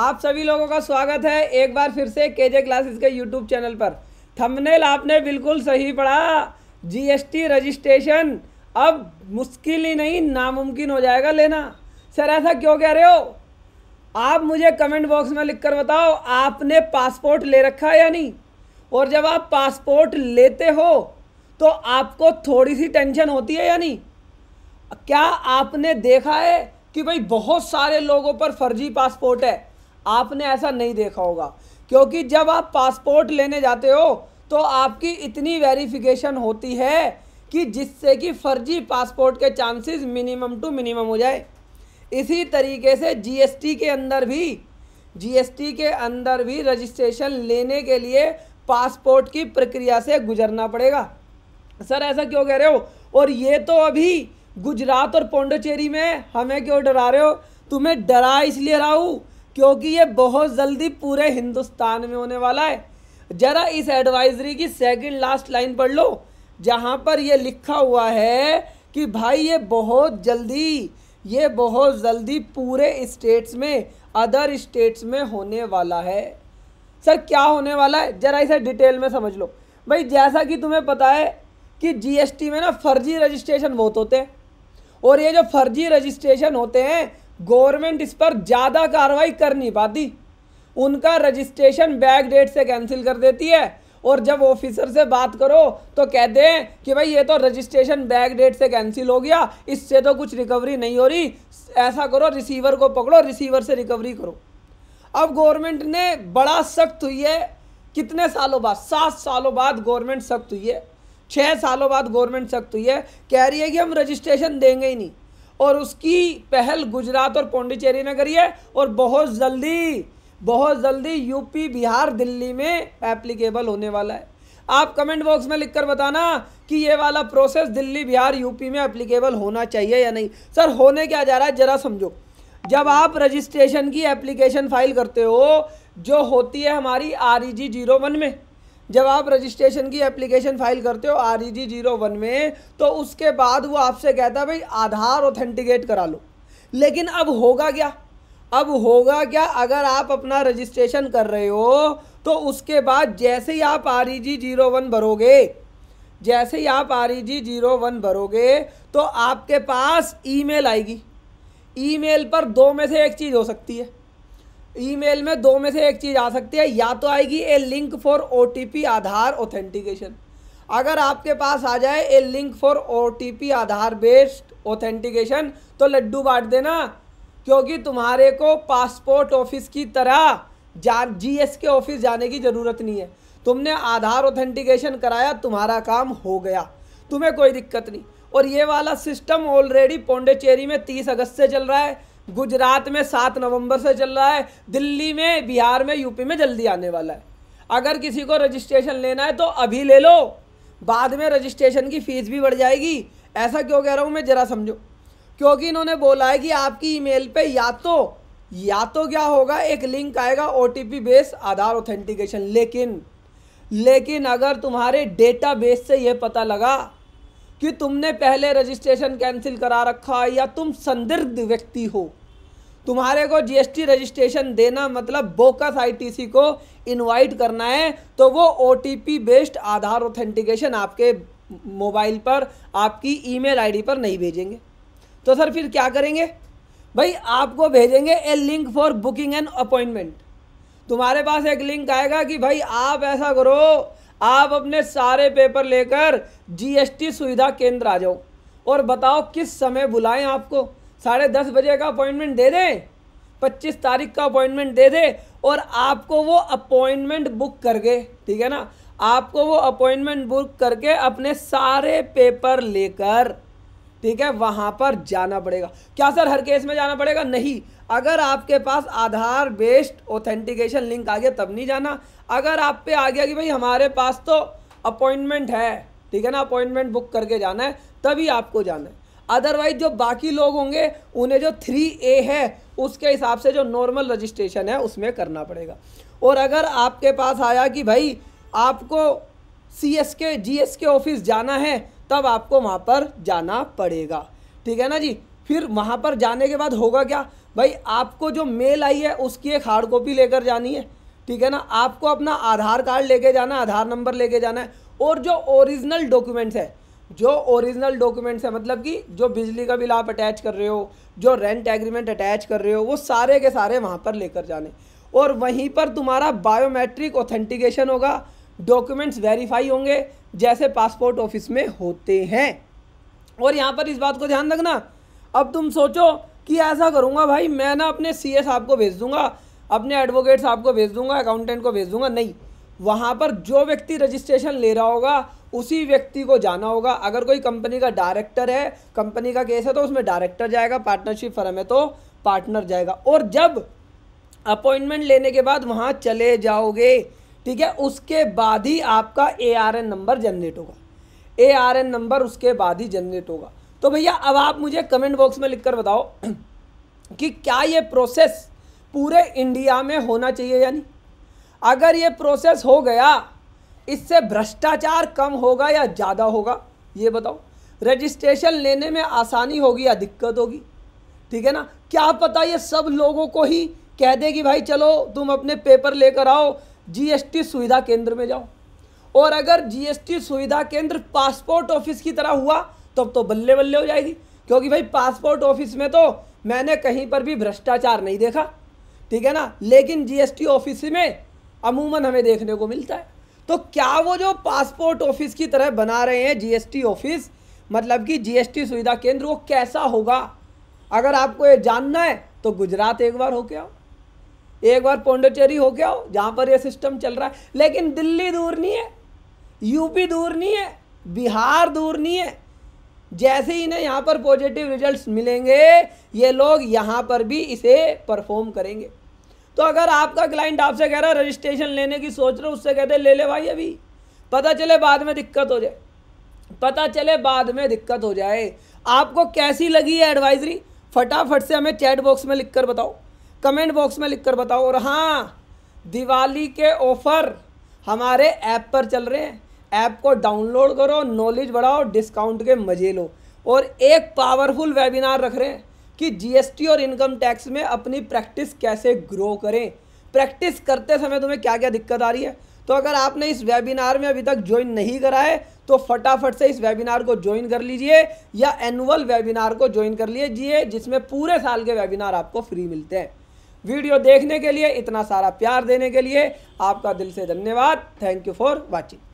आप सभी लोगों का स्वागत है एक बार फिर से के जे क्लासेस के यूट्यूब चैनल पर थंबनेल आपने बिल्कुल सही पढ़ा जीएसटी रजिस्ट्रेशन अब मुश्किल ही नहीं नामुमकिन हो जाएगा लेना सर ऐसा क्यों कह रहे हो आप मुझे कमेंट बॉक्स में लिखकर बताओ आपने पासपोर्ट ले रखा है या नहीं और जब आप पासपोर्ट लेते हो तो आपको थोड़ी सी टेंशन होती है या नहीं क्या आपने देखा है कि भाई बहुत सारे लोगों पर फर्जी पासपोर्ट है आपने ऐसा नहीं देखा होगा क्योंकि जब आप पासपोर्ट लेने जाते हो तो आपकी इतनी वेरिफिकेशन होती है कि जिससे कि फर्जी पासपोर्ट के चांसेस मिनिमम टू मिनिमम हो जाए इसी तरीके से जीएसटी के अंदर भी जीएसटी के अंदर भी रजिस्ट्रेशन लेने के लिए पासपोर्ट की प्रक्रिया से गुजरना पड़ेगा सर ऐसा क्यों कह रहे हो और ये तो अभी गुजरात और पौंडचेरी में हमें क्यों डरा रहे हो तुम्हें डरा इसलिए रहा हूँ क्योंकि ये बहुत जल्दी पूरे हिंदुस्तान में होने वाला है ज़रा इस एडवाइजरी की सेकंड लास्ट लाइन पढ़ लो जहाँ पर ये लिखा हुआ है कि भाई ये बहुत जल्दी ये बहुत जल्दी पूरे स्टेट्स में अदर स्टेट्स में होने वाला है सर क्या होने वाला है ज़रा इसे डिटेल में समझ लो भाई जैसा कि तुम्हें पता है कि जीएसटी में ना फर्जी रजिस्ट्रेशन बहुत होते हैं और ये जो फर्जी रजिस्ट्रेशन होते हैं गवर्नमेंट इस पर ज़्यादा कार्रवाई कर नहीं पाती उनका रजिस्ट्रेशन बैक डेट से कैंसिल कर देती है और जब ऑफिसर से बात करो तो कहते हैं कि भाई ये तो रजिस्ट्रेशन बैक डेट से कैंसिल हो गया इससे तो कुछ रिकवरी नहीं हो रही ऐसा करो रिसीवर को पकड़ो रिसीवर से रिकवरी करो अब गवर्नमेंट ने बड़ा सख्त हुई है कितने सालों बाद सात सालों बाद गवर्नमेंट सख्त हुई है छः सालों बाद गवर्नमेंट सख्त हुई है कह रही है कि हम रजिस्ट्रेशन देंगे ही नहीं और उसकी पहल गुजरात और पौंडीचेरी ने करी है और बहुत जल्दी बहुत जल्दी यूपी बिहार दिल्ली में एप्लीकेबल होने वाला है आप कमेंट बॉक्स में लिखकर बताना कि ये वाला प्रोसेस दिल्ली बिहार यूपी में एप्लीकेबल होना चाहिए या नहीं सर होने क्या जा रहा है ज़रा समझो जब आप रजिस्ट्रेशन की एप्लीकेशन फाइल करते हो जो होती है हमारी R E G zero one में जब आप रजिस्ट्रेशन की एप्लीकेशन फाइल करते हो R E G zero one में तो उसके बाद वो आपसे कहता है भाई आधार ऑथेंटिकेट करा लो लेकिन अब होगा क्या अब होगा क्या अगर आप अपना रजिस्ट्रेशन कर रहे हो तो उसके बाद जैसे ही आप R E G zero one भरोगे जैसे ही आप R E G zero one भरोगे तो आपके पास ईमेल आएगी ईमेल पर दो में से एक चीज़ हो सकती है ईमेल में दो में से एक चीज़ आ सकती है या तो आएगी a link for O Aadhaar authentication अगर आपके पास आ जाए a link for O Aadhaar based authentication तो लड्डू बांट देना क्योंकि तुम्हारे को पासपोर्ट ऑफिस की तरह जा जी के ऑफिस जाने की ज़रूरत नहीं है तुमने आधार ऑथेंटिकेशन कराया तुम्हारा काम हो गया तुम्हें कोई दिक्कत नहीं और ये वाला सिस्टम ऑलरेडी पौंडेचेरी में तीस अगस्त से चल रहा है गुजरात में सात नवंबर से चल रहा है दिल्ली में बिहार में यूपी में जल्दी आने वाला है अगर किसी को रजिस्ट्रेशन लेना है तो अभी ले लो बाद में रजिस्ट्रेशन की फ़ीस भी बढ़ जाएगी ऐसा क्यों कह रहा हूँ मैं ज़रा समझो क्योंकि इन्होंने बोला है कि आपकी ईमेल पे या तो या तो क्या होगा एक लिंक आएगा O T P base Aadhaar authentication लेकिन लेकिन अगर तुम्हारे डेटा बेस से यह पता लगा कि तुमने पहले रजिस्ट्रेशन कैंसिल करा रखा या तुम संदिग्ध व्यक्ति हो तुम्हारे को जीएसटी रजिस्ट्रेशन देना मतलब बोकस आईटीसी को इनवाइट करना है तो वो ओटीपी बेस्ड आधार ऑथेंटिकेशन आपके मोबाइल पर आपकी ईमेल आईडी पर नहीं भेजेंगे तो सर फिर क्या करेंगे भाई आपको भेजेंगे a link for booking and appointment तुम्हारे पास एक लिंक आएगा कि भाई आप ऐसा करो आप अपने सारे पेपर लेकर जीएसटी सुविधा केंद्र आ जाओ और बताओ किस समय बुलाएं आपको साढ़े दस बजे का अपॉइंटमेंट दे दें पच्चीस तारीख का अपॉइंटमेंट दे दें और आपको वो अपॉइंटमेंट बुक करके ठीक है ना आपको वो अपॉइंटमेंट बुक करके अपने सारे पेपर लेकर ठीक है वहाँ पर जाना पड़ेगा क्या सर हर केस में जाना पड़ेगा नहीं अगर आपके पास आधार बेस्ड ऑथेंटिकेशन लिंक आ गया तब नहीं जाना अगर आप पे आ गया कि भाई हमारे पास तो अपॉइंटमेंट है ठीक है ना अपॉइंटमेंट बुक करके जाना है तभी आपको जाना है अदरवाइज जो बाकी लोग होंगे उन्हें जो थ्री ए है उसके हिसाब से जो नॉर्मल रजिस्ट्रेशन है उसमें करना पड़ेगा और अगर आपके पास आया कि भाई आपको सी एस के जी एस के ऑफिस जाना है तब आपको वहाँ पर जाना पड़ेगा ठीक है ना जी फिर वहाँ पर जाने के बाद होगा क्या भाई आपको जो मेल आई है उसकी एक हार्ड कॉपी लेकर जानी है ठीक है ना आपको अपना आधार कार्ड लेके जाना है आधार नंबर लेके जाना है और जो ओरिजिनल डॉक्यूमेंट्स है जो ओरिजिनल डॉक्यूमेंट्स है मतलब कि जो बिजली का बिल आप अटैच कर रहे हो जो रेंट एग्रीमेंट अटैच कर रहे हो वो सारे के सारे वहाँ पर लेकर जाने और वहीं पर तुम्हारा बायोमेट्रिक ऑथेंटिकेशन होगा डॉक्यूमेंट्स वेरीफाई होंगे जैसे पासपोर्ट ऑफिस में होते हैं और यहाँ पर इस बात को ध्यान रखना अब तुम सोचो कि ऐसा करूँगा भाई मैं ना अपने सी एस आपको भेज दूँगा अपने एडवोकेट साहब को भेज दूँगा अकाउंटेंट को भेज दूँगा नहीं वहाँ पर जो व्यक्ति रजिस्ट्रेशन ले रहा होगा उसी व्यक्ति को जाना होगा अगर कोई कंपनी का डायरेक्टर है कंपनी का केस है तो उसमें डायरेक्टर जाएगा पार्टनरशिप फर्म है तो पार्टनर जाएगा और जब अपॉइंटमेंट लेने के बाद वहाँ चले जाओगे ठीक है उसके बाद ही आपका A R N number generate होगा ए आर एन नंबर उसके बाद ही जनरेट होगा तो भैया अब आप मुझे कमेंट बॉक्स में लिखकर बताओ कि क्या ये प्रोसेस पूरे इंडिया में होना चाहिए यानी अगर ये प्रोसेस हो गया इससे भ्रष्टाचार कम होगा या ज़्यादा होगा ये बताओ रजिस्ट्रेशन लेने में आसानी होगी या दिक्कत होगी ठीक है ना क्या पता ये सब लोगों को ही कह दे कि भाई चलो तुम अपने पेपर लेकर आओ जीएसटी सुविधा केंद्र में जाओ और अगर जीएसटी सुविधा केंद्र पासपोर्ट ऑफिस की तरह हुआ तब तो, तो बल्ले बल्ले हो जाएगी क्योंकि भाई पासपोर्ट ऑफिस में तो मैंने कहीं पर भी भ्रष्टाचार नहीं देखा ठीक है ना लेकिन जीएसटी ऑफिस में अमूमन हमें देखने को मिलता है तो क्या वो जो पासपोर्ट ऑफिस की तरह बना रहे हैं जीएसटी ऑफिस मतलब कि जीएसटी सुविधा केंद्र वो कैसा होगा अगर आपको ये जानना है तो गुजरात एक बार होके आओ एक बार पौंडचेरी हो गया हो जहाँ पर यह सिस्टम चल रहा है लेकिन दिल्ली दूर नहीं है यूपी दूर नहीं है बिहार दूर नहीं है जैसे ही ना यहाँ पर पॉजिटिव रिजल्ट्स मिलेंगे ये लोग यहाँ पर भी इसे परफॉर्म करेंगे तो अगर आपका क्लाइंट आपसे कह रहा है रजिस्ट्रेशन लेने की सोच रहे हो उससे कहते ले ले भाई अभी पता चले बाद में दिक्कत हो जाए पता चले बाद में दिक्कत हो जाए आपको कैसी लगी है एडवाइजरी फटाफट से हमें चैट बॉक्स में लिख कर बताओ कमेंट बॉक्स में लिखकर बताओ और हाँ दिवाली के ऑफ़र हमारे ऐप पर चल रहे हैं ऐप को डाउनलोड करो नॉलेज बढ़ाओ डिस्काउंट के मज़े लो और एक पावरफुल वेबिनार रख रहे हैं कि जीएसटी और इनकम टैक्स में अपनी प्रैक्टिस कैसे ग्रो करें प्रैक्टिस करते समय तुम्हें क्या क्या दिक्कत आ रही है तो अगर आपने इस वेबिनार में अभी तक ज्वाइन नहीं करा है तो फटाफट से इस वेबिनार को ज्वाइन कर लीजिए या एनुअल वेबिनार को ज्वाइन कर लीजिए जिसमें पूरे साल के वेबिनार आपको फ्री मिलते हैं वीडियो देखने के लिए इतना सारा प्यार देने के लिए आपका दिल से धन्यवाद थैंक यू फॉर वॉचिंग